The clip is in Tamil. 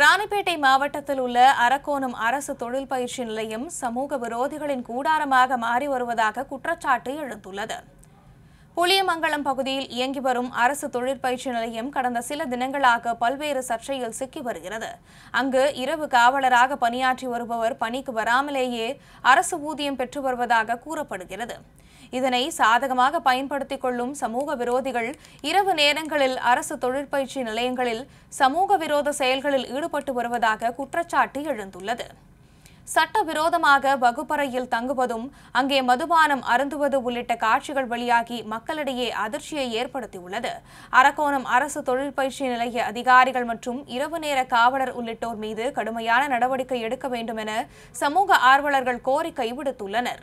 ராணிப்பேட்டை மாவட்டத்தில் உள்ள அரக்கோணம் அரசு தொழில் பயிற்சி நிலையம் சமூக விரோதிகளின் கூடாரமாக மாறி வருவதாக குற்றச்சாட்டு எழுந்துள்ளது புளியமங்கலம் பகுதியில் இயங்கி வரும் அரசு தொழிற்பயிற்சி நிலையம் கடந்த சில தினங்களாக பல்வேறு சர்ச்சையில் சிக்கி வருகிறது அங்கு இரவு காவலராக பணியாற்றி வருபவர் பணிக்கு வராமலேயே அரசு ஊதியம் பெற்று வருவதாக கூறப்படுகிறது இதனை சாதகமாக பயன்படுத்திக் கொள்ளும் சமூக விரோதிகள் இரவு நேரங்களில் அரசு தொழிற்பயிற்சி நிலையங்களில் சமூக விரோத செயல்களில் ஈடுபட்டு வருவதாக குற்றச்சாட்டு எழுந்துள்ளது சட்டவிரோதமாக வகுப்பறையில் தங்குவதும் அங்கே மதுபானம் அருந்துவது உள்ளிட்ட காட்சிகள் வெளியாகி மக்களிடையே அதிர்ச்சியை ஏற்படுத்தியுள்ளது அரக்கோணம் அரசு தொழிற்பயிற்சி நிலைய அதிகாரிகள் மற்றும் இரவு நேர காவலர் உள்ளிட்டோர் மீது கடுமையான நடவடிக்கை எடுக்க வேண்டும் என சமூக ஆர்வலர்கள் கோரிக்கை விடுத்துள்ளனர்